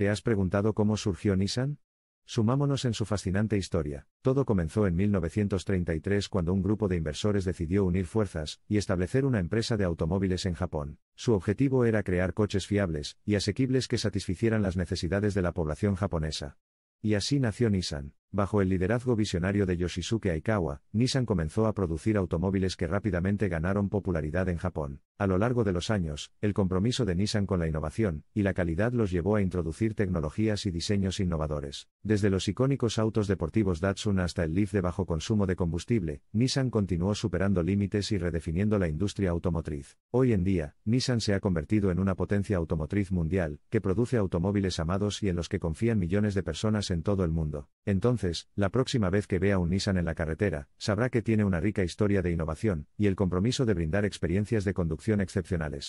¿Te has preguntado cómo surgió Nissan? Sumámonos en su fascinante historia. Todo comenzó en 1933 cuando un grupo de inversores decidió unir fuerzas y establecer una empresa de automóviles en Japón. Su objetivo era crear coches fiables y asequibles que satisficieran las necesidades de la población japonesa. Y así nació Nissan. Bajo el liderazgo visionario de Yoshisuke Aikawa, Nissan comenzó a producir automóviles que rápidamente ganaron popularidad en Japón. A lo largo de los años, el compromiso de Nissan con la innovación y la calidad los llevó a introducir tecnologías y diseños innovadores. Desde los icónicos autos deportivos Datsun hasta el Leaf de bajo consumo de combustible, Nissan continuó superando límites y redefiniendo la industria automotriz. Hoy en día, Nissan se ha convertido en una potencia automotriz mundial, que produce automóviles amados y en los que confían millones de personas en todo el mundo. Entonces, la próxima vez que vea un Nissan en la carretera, sabrá que tiene una rica historia de innovación, y el compromiso de brindar experiencias de conducción excepcionales